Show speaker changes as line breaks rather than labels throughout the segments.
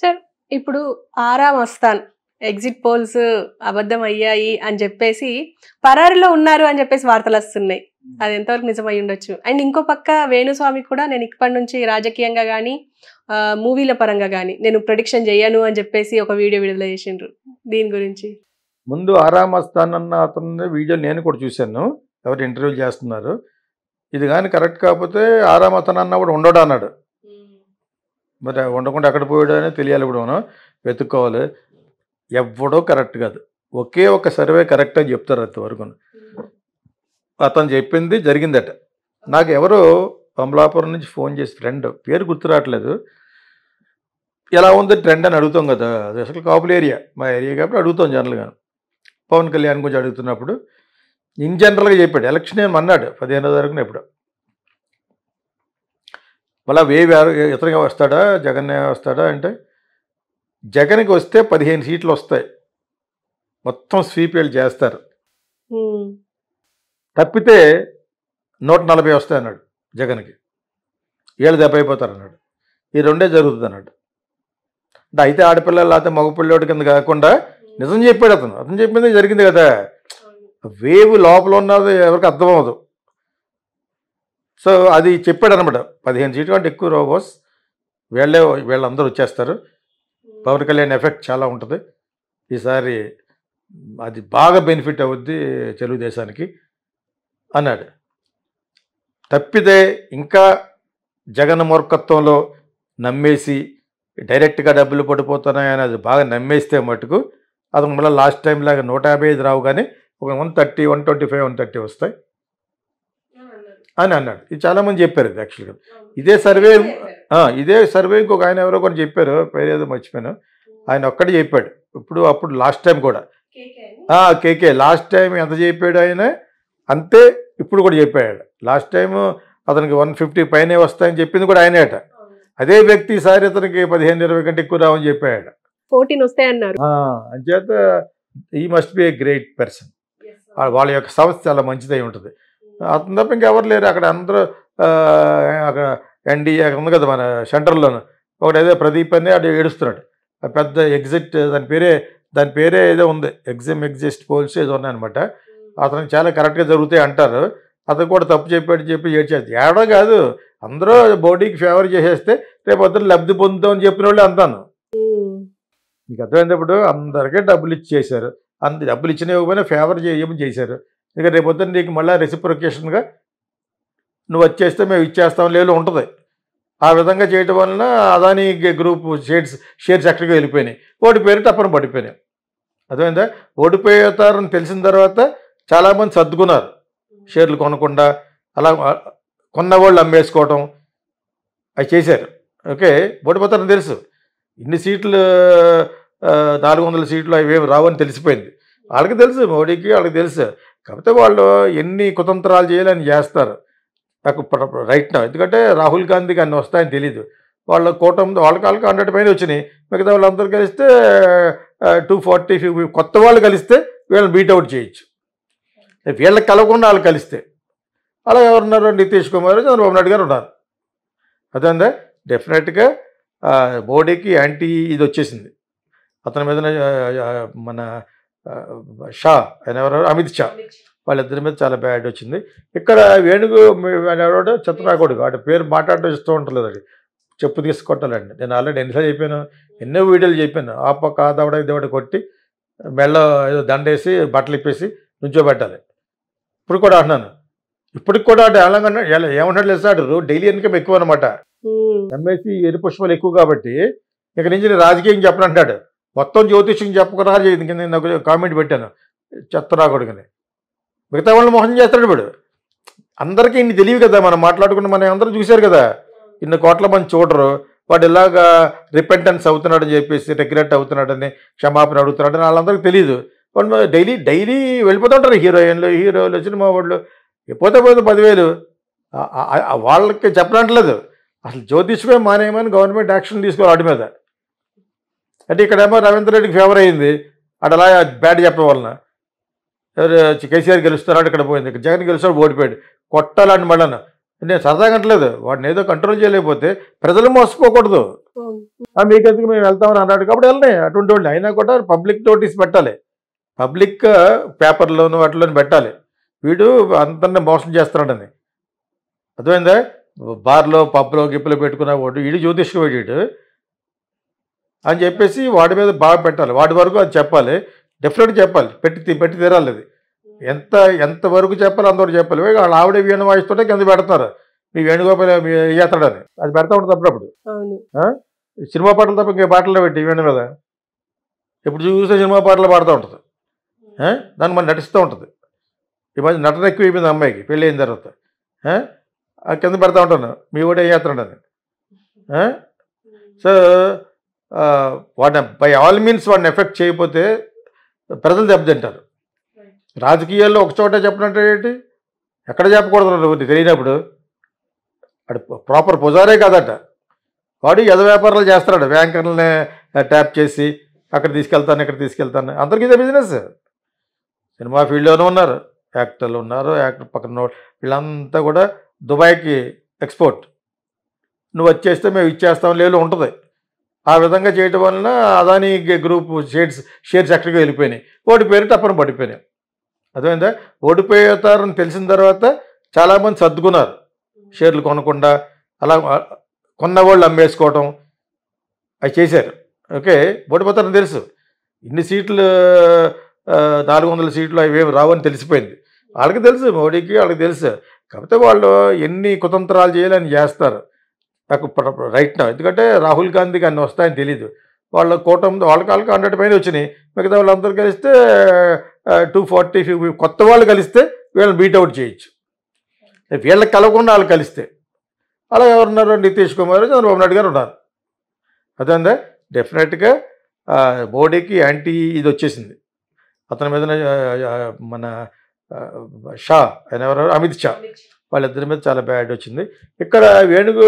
sir ఇప్పుడు ఆరాం Mastan exit polls అబద్ధం అయ్యాయి అని చెప్పేసి పరారిలో ఉన్నారు అని చెప్పేసి వార్తలు వస్తున్నాయి అది ఎంతవరకు నిజమై ఉండొచ్చు అండ్ ఇంకో పక్క వేణుస్వామి కూడా నేను ఇప్పటి నుంచి రాజకీయంగా కానీ మూవీల పరంగా కానీ నేను ప్రొడిక్షన్ చేయను అని చెప్పేసి ఒక వీడియో విడుదల చేసిండ్రు దీని గురించి ముందు అన్న అతను వీడియో నేను కూడా చూశాను ఎవరు ఇంటర్వ్యూ చేస్తున్నారు ఇది కానీ కరెక్ట్ కాకపోతే అన్న కూడా ఉండడు అన్నాడు మరి ఉండకుండా ఎక్కడ అనేది తెలియాలి కూడా మనం వెతుక్కోవాలి ఎవడో కరెక్ట్ కాదు ఒకే ఒక సర్వే కరెక్ట్ అని చెప్తారు అంతవరకు అతను చెప్పింది జరిగిందట నాకు ఎవరో అమలాపురం నుంచి ఫోన్ చేసి ఫ్రెండ్ పేరు గుర్తు రావట్లేదు ఎలా ఉంది ట్రెండ్ అని అడుగుతాం కదా అది అసలు కాపుల ఏరియా మా ఏరియా కాబట్టి అడుగుతాం జనరల్గా పవన్ కళ్యాణ్ గురించి అడుగుతున్నప్పుడు ఇన్ జనరల్గా చెప్పాడు ఎలక్షన్ ఏమన్నాడు పదిహేనో తారీఖున ఎప్పుడో మళ్ళీ వేవి ఇతరుగా వస్తాడా జగన్ వస్తాడా అంటే జగన్కి వస్తే పదిహేను సీట్లు వస్తాయి మొత్తం స్వీపీలు చేస్తారు తప్పితే నూట నలభై వస్తాయి అన్నాడు జగన్కి ఏళ్ళు దెబ్బ అయిపోతారు అన్నాడు ఈ రెండే జరుగుతుంది అన్నాడు అంటే అయితే ఆడపిల్లలు లేకపోతే మగపిల్లోడి కింద కాకుండా నిజం చెప్పాడు అతను అతను చెప్పింది జరిగింది కదా వేవు లోపల ఉన్నది ఎవరికి అర్థమవదు సో అది చెప్పాడు అనమాట పదిహేను సీట్లు అంటే ఎక్కువ రోబోస్ వీళ్ళే వీళ్ళందరూ వచ్చేస్తారు పవన్ కళ్యాణ్ ఎఫెక్ట్ చాలా ఉంటుంది ఈసారి అది బాగా బెనిఫిట్ అవుద్ది తెలుగుదేశానికి అన్నాడు తప్పితే ఇంకా జగన్ మూర్ఖత్వంలో నమ్మేసి డైరెక్ట్గా డబ్బులు పడిపోతున్నాయని అది బాగా నమ్మేస్తే మటుకు అది మళ్ళీ లాస్ట్ టైం లాగా నూట యాభై ఐదు రావు కానీ ఒక one thirty one twenty five one thirty వస్తాయి అని అన్నాడు ఇది చాలామంది చెప్పారు అది యాక్చువల్గా ఇదే సర్వే ఇదే సర్వే ఇంకొక ఆయన ఎవరో కొన్ని చెప్పారు పేరు ఏదో మర్చిపోయాను ఆయన ఒక్కటి చెప్పాడు ఇప్పుడు అప్పుడు లాస్ట్ టైం కూడా కేకే లాస్ట్ టైం ఎంత చెప్పాడు ఆయన అంతే ఇప్పుడు కూడా చెప్పాడు లాస్ట్ టైం అతనికి వన్ ఫిఫ్టీ పైనే వస్తాయని చెప్పింది కూడా ఆయనే అట అదే వ్యక్తి సారి అతనికి పదిహేను ఇరవై కంటే ఎక్కువ రావని చెప్పాడు ఫోర్టీన్ అన్నారు అంచేత ఈ must be a great person వాళ్ళ యొక్క సంస్థ చాలా మంచిదై ఉంటుంది అతను తప్ప ఇంకెవరు లేరు అక్కడ అందరూ అక్కడ ఎన్డీఏ అక్కడ ఉంది కదా మన సెంటర్లోను ఒకటి ఏదో ప్రదీప్ అని అటు ఏడుస్తున్నాడు పెద్ద ఎగ్జిట్ దాని పేరే దాని పేరే ఏదో ఉంది ఎగ్జిమ్ ఎగ్జిస్ట్ పోల్స్ ఏదో ఉన్నాయన్నమాట అతను చాలా కరెక్ట్గా జరుగుతాయి అంటారు అతను కూడా తప్పు చెప్పాడు చెప్పి ఏడ్చేది ఏడో కాదు అందరూ బాడీకి ఫేవర్ చేసేస్తే రేపు అతను లబ్ధి పొందుతామని చెప్పిన వాళ్ళు అంతాను మీకు అర్థమైనప్పుడు అందరికీ డబ్బులు ఇచ్చేసారు అంత డబ్బులు ఇచ్చిన ఇవ్వకపోయినా ఫేవర్ చేయమని చేశారు ఇక రేపొద్దున నీకు మళ్ళీ రెసిప్రొకేషన్గా నువ్వు వచ్చేస్తే మేము ఇచ్చేస్తాం లేదు ఉంటుంది ఆ విధంగా చేయటం వలన అదానీ గ్రూప్ షేర్స్ షేర్స్ ఎక్కడికి వెళ్ళిపోయినాయి ఓడిపోయారు తప్పని పడిపోయినాయి అర్థమైందా ఓడిపోతారని తెలిసిన తర్వాత చాలామంది సర్దుకున్నారు షేర్లు కొనకుండా అలా కొన్నవాళ్ళు అమ్మేసుకోవటం అవి చేశారు ఓకే ఓడిపోతారని తెలుసు ఇన్ని సీట్లు నాలుగు వందల సీట్లు అవి ఏమి రావని తెలిసిపోయింది వాళ్ళకి తెలుసు మోడీకి వాళ్ళకి తెలుసు కాకపోతే వాళ్ళు ఎన్ని కుతంత్రాలు చేయాలని చేస్తారు నాకు రైట్ నా ఎందుకంటే రాహుల్ గాంధీకి కానీ వస్తాయని తెలీదు వాళ్ళ కూటమి వాళ్ళ కాళ్ళకి హండ్రెడ్ పైన వచ్చినాయి మిగతా వాళ్ళందరూ కలిస్తే టూ ఫార్టీ ఫిఫ్టీ కొత్త వాళ్ళు కలిస్తే వీళ్ళని బీట్అవుట్ చేయొచ్చు వీళ్ళకి కలవకుండా వాళ్ళు కలిస్తే అలా ఎవరున్నారు నితీష్ కుమార్ చంద్రబాబు నాయుడు గారు ఉన్నారు అదే డెఫినెట్గా మోడీకి యాంటీ ఇది వచ్చేసింది అతని మీద మన షా ఆయన ఎవరు అమిత్ షా వాళ్ళిద్దరి మీద చాలా బ్యాడ్ వచ్చింది ఇక్కడ వేణుగు అనేవాడు చెత్తనాకుడు వాడి పేరు మాట్లాడడం ఇస్తూ ఉంటలేదు అది చెప్పు తీసుకొట్టాలండి నేను ఆల్రెడీ ఎన్నిసార్లు చెప్పాను ఎన్నో వీడియోలు చెప్పాను ఆ పక్క ఆ దవడ కొట్టి మెళ్ళ ఏదో దండేసి బట్టలు ఇప్పేసి నుంచోబెట్టాలి ఇప్పుడు కూడా అంటున్నాను ఇప్పటికి కూడా అంటే ఎలాగన్నా ఏమన్నాడు లేదు డైలీ ఇన్కమ్ ఎక్కువ అనమాట ఎంఎస్సి ఎరు ఎక్కువ కాబట్టి ఇక్కడ నుంచి రాజకీయం చెప్పనంటాడు మొత్తం జ్యోతిష్యం చెప్పకుండా ఇది కింద నేను కామెంట్ పెట్టాను కొడుకుని మిగతా వాళ్ళు మోసం చేస్తాడు వాడు అందరికీ ఇన్ని తెలివి కదా మనం మాట్లాడుకుంటే మనం అందరూ చూశారు కదా ఇన్ని కోట్ల మంది చూడరు వాడు ఇలాగా రిపెంటెన్స్ అవుతున్నాడని చెప్పేసి రిగ్రెట్ అవుతున్నాడని క్షమాపణ అడుగుతున్నాడని వాళ్ళందరికీ తెలియదు వాళ్ళు డైలీ డైలీ వెళ్ళిపోతుంటారు హీరోయిన్లు హీరోలు సినిమా వాళ్ళు ఎప్పుడైతే పోతే పదివేలు వాళ్ళకి చెప్పనట్లేదు అసలు జ్యోతిష్యమే మానేయమని గవర్నమెంట్ యాక్షన్ తీసుకోవాలి వాటి మీద అంటే ఇక్కడేమో రవీంద్ర రెడ్డికి ఫేవర్ అయింది అటు అలా బ్యాట్ చెప్పడం వలన కేసీఆర్ గెలుస్తున్నాడు ఇక్కడ పోయింది జగన్ గెలుస్తాడు ఓడిపోయాడు కొట్టాలని మళ్ళీ నేను సరదా కట్టలేదు వాడిని ఏదో కంట్రోల్ చేయలేకపోతే ప్రజలు మోసపోకూడదు మీకెందుకు మేము వెళ్తామని అన్నాడు కాబట్టి వెళ్ళినాయి అటువంటి వాళ్ళు అయినా కూడా పబ్లిక్ నోటీస్ పెట్టాలి పబ్లిక్ పేపర్లోను వాటిలోని పెట్టాలి వీడు అందరిని మోసం చేస్తున్నాడని అర్థమైందా బార్లో పబ్లో గిప్పులో పెట్టుకున్న వాడు వీడు జ్యోతిష్కుడు వీడు అని చెప్పేసి వాడి మీద బాగా పెట్టాలి వాడి వరకు అది చెప్పాలి డెఫినెట్ చెప్పాలి పెట్టి పెట్టి తీరాలి అది ఎంత ఎంతవరకు చెప్పాలి అంతవరకు చెప్పాలి వాళ్ళ ఆవిడ వేణు వాయిస్తుంటే కింద పెడతారు మీ వేణుగోపాల్ చేస్తాడని అది పెడతా ఉంటుంది అప్పుడప్పుడు సినిమా పాటలు తప్ప ఇంకే పాటలు పెట్టి వేణు మీద ఇప్పుడు చూసే సినిమా పాటలు పాడుతూ ఉంటుంది దాన్ని మనం నటిస్తూ ఉంటుంది ఈ మధ్య నటన ఎక్కువ అయిపోయింది అమ్మాయికి పెళ్ళి అయిన తర్వాత కింద పెడతా ఉంటాను మీ కూడా ఏం చేస్తున్నాడని సో వాడిని బై ఆల్ మీన్స్ వాడిని ఎఫెక్ట్ చేయకపోతే ప్రజలు దెబ్బతింటారు రాజకీయాల్లో ఒక చోట చెప్పనంటే ఏంటి ఎక్కడ చెప్పకూడదు తెలియనప్పుడు అటు ప్రాపర్ పుజారే కాదట వాడు యద వ్యాపారాలు చేస్తాడు బ్యాంకర్లని ట్యాప్ చేసి అక్కడ తీసుకెళ్తాను ఇక్కడ తీసుకెళ్తాను అందరికీ ఇదే బిజినెస్ సినిమా ఫీల్డ్లోనే ఉన్నారు యాక్టర్లు ఉన్నారు యాక్టర్ పక్కన వీళ్ళంతా కూడా దుబాయ్కి ఎక్స్పోర్ట్ నువ్వు వచ్చేస్తే మేము ఇచ్చేస్తాం లేదు ఉంటుంది ఆ విధంగా చేయటం వలన అదానీ గ్రూప్ షేర్స్ షేర్స్ ఎక్కడికి వెళ్ళిపోయినాయి ఓడిపోయారు తప్పని పడిపోయినాయి అర్థమైందా ఓడిపోతారని తెలిసిన తర్వాత చాలామంది సర్దుకున్నారు షేర్లు కొనకుండా అలా కొన్నవాళ్ళు అమ్మేసుకోవటం అవి చేశారు ఓకే ఓడిపోతారని తెలుసు ఇన్ని సీట్లు నాలుగు వందల సీట్లు అవి ఏమి రావని తెలిసిపోయింది వాళ్ళకి తెలుసు మోడీకి వాళ్ళకి తెలుసు కాకపోతే వాళ్ళు ఎన్ని కుతంత్రాలు చేయాలని చేస్తారు నాకు రైట్ నా ఎందుకంటే రాహుల్ గాంధీ కానీ వస్తాయని తెలియదు వాళ్ళ కూటమి వాళ్ళకి వాళ్ళకి హండ్రెడ్ పైన వచ్చినాయి మిగతా వాళ్ళందరూ కలిస్తే టూ ఫార్టీ ఫిఫ్టీ కొత్త వాళ్ళు కలిస్తే వీళ్ళని బీట్అవుట్ చేయొచ్చు వీళ్ళకి కలవకుండా వాళ్ళు కలిస్తే అలా ఎవరున్నారు నితీష్ కుమార్ చంద్రబాబు నాయుడు గారు ఉన్నారు అదే డెఫినెట్గా మోడీకి యాంటీ ఇది వచ్చేసింది అతని మీద మన షా ఆయన ఎవరు అమిత్ షా వాళ్ళిద్దరి మీద చాలా బ్యాడ్ వచ్చింది ఇక్కడ వేణుగు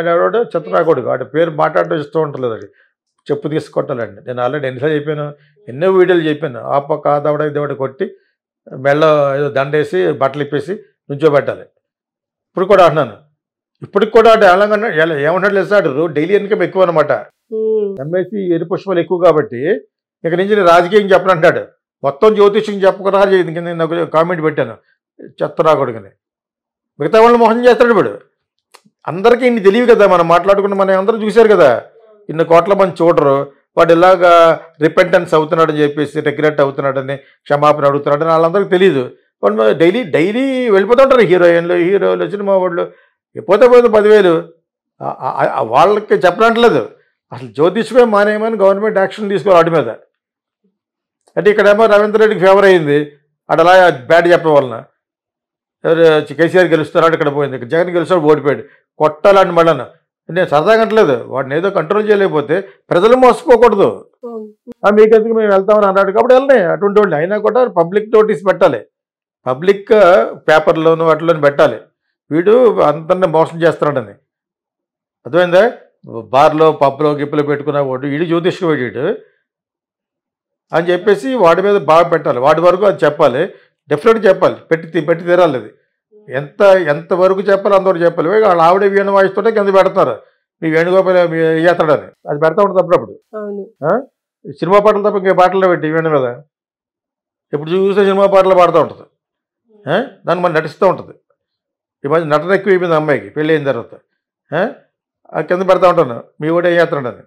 అనేవాడు చెత్తనాకోడుగా వాటి పేరు మాట్లాడటం ఇష్టం ఉండలేదు అది చెప్పు తీసుకొట్టాలండి నేను ఆల్రెడీ ఎన్నిసార్లు చెప్పాను ఎన్నో వీడియోలు చెప్పాను ఆ పక్క ఆ దవడ దవడ కొట్టి మెళ్ళ ఏదో దండేసి బట్టలు ఇప్పేసి నుంచో పెట్టాలి ఇప్పుడు కూడా అంటున్నాను ఇప్పటికి కూడా అంటే ఏలంగా ఏమన్నా లేదు సార్ డైలీ ఇన్కమ్ ఎక్కువ అనమాట ఎంఎస్సీ ఎరు పుష్పాలు ఎక్కువ కాబట్టి ఇక నుంచి నేను రాజకీయం చెప్పనంటాడు మొత్తం జ్యోతిష్యం చెప్పకుండా ఇంక నేను కామెంట్ పెట్టాను చెత్తరాకూడదు కానీ మిగతా వాళ్ళు మోసం చేస్తాడు ఇప్పుడు అందరికీ ఇన్ని తెలియదు కదా మనం మాట్లాడుకున్న మనం అందరూ చూశారు కదా ఇన్ని కోట్ల మంది చూడరు వాడు ఇలాగా రిపెంటెన్స్ అవుతున్నాడని చెప్పేసి రిగ్రెట్ అవుతున్నాడని క్షమాపణ అడుగుతున్నాడని వాళ్ళందరికీ తెలియదు వాళ్ళు డైలీ డైలీ ఉంటారు హీరోయిన్లు హీరోలు సినిమా వాళ్ళు పోతే పోతే పదివేలు వాళ్ళకి చెప్పనట్లేదు అసలు జ్యోతిష్మే మానేయమని గవర్నమెంట్ యాక్షన్ తీసుకోవాలి వాటి మీద అంటే ఇక్కడేమో రవీంద్ర రెడ్డికి ఫేవర్ అయింది అటు అలా బ్యాట్ చెప్పడం వలన కేసీఆర్ గెలుస్తున్నాడు ఇక్కడ పోయింది జగన్ గెలుస్తాడు ఓడిపోయాడు కొట్టాలని మళ్ళీ నేను సరదాగా అంటలేదు వాడిని ఏదో కంట్రోల్ చేయలేకపోతే ప్రజలు మోసపోకూడదు మీకెందుకు మేము వెళ్తామని అన్నాడు కాబట్టి వెళ్ళినాయి అటువంటి వాళ్ళు అయినా కూడా పబ్లిక్ నోటీస్ పెట్టాలి పబ్లిక్ పేపర్లోను వాటిలోని పెట్టాలి వీడు అంతనే మోసం చేస్తున్నాడని అర్థమైందా బార్లో పబ్లో గిప్పులో పెట్టుకున్న వాడు వీడు జ్యోతిష్కి వీడు అని చెప్పేసి వాడి మీద బాగా పెట్టాలి వాడి వరకు అది చెప్పాలి డెఫినెట్గా చెప్పాలి పెట్టి పెట్టి తీరాలి అది ఎంత ఎంతవరకు చెప్పాలి అంతవరకు చెప్పాలి వాళ్ళు ఆవిడ వేణు వాయిస్తుంటే కింద పెడతారు మీ వేణుగోపాల చేస్తాడని అది పెడతా ఉంటుంది అప్పుడప్పుడు సినిమా పాటలు తప్ప ఇంకే పాటలు పెట్టి వేణు మీద ఇప్పుడు చూస్తే సినిమా పాటలు పాడుతూ ఉంటుంది దాన్ని మనం నటిస్తూ ఉంటుంది ఈ మధ్య నటన ఎక్కువ అయిపోయింది అమ్మాయికి పెళ్ళి అయిన తర్వాత కింద పెడతా ఉంటాను మీ కూడా చేస్తున్నాడని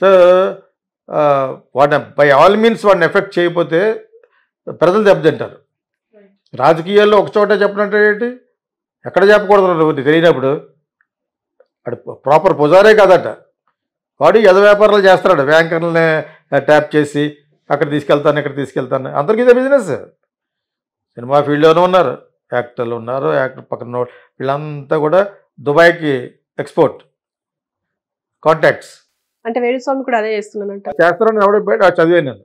సో వాడిని బై ఆల్ మీన్స్ వాడిని ఎఫెక్ట్ చేయకపోతే ప్రజలు దెబ్బతింటారు రాజకీయాల్లో ఒక చోట చెప్పినట్టు ఏంటి ఎక్కడ చెప్పకూడదు నువ్వు తెలియనప్పుడు అటు ప్రాపర్ పుజారే కాదట వాడు యద వ్యాపారాలు చేస్తాడు బ్యాంకర్లని ట్యాప్ చేసి అక్కడ తీసుకెళ్తాను ఇక్కడ తీసుకెళ్తాను అందరికీ ఇదే బిజినెస్ సినిమా ఫీల్డ్లోనే ఉన్నారు యాక్టర్లు ఉన్నారు యాక్టర్ పక్కన వీళ్ళంతా కూడా దుబాయ్కి ఎక్స్పోర్ట్ కాంటాక్ట్స్ అంటే వేణుస్వామి కూడా అదే చేస్తున్నాను చేస్తారని ఎవడో చదివాను నేను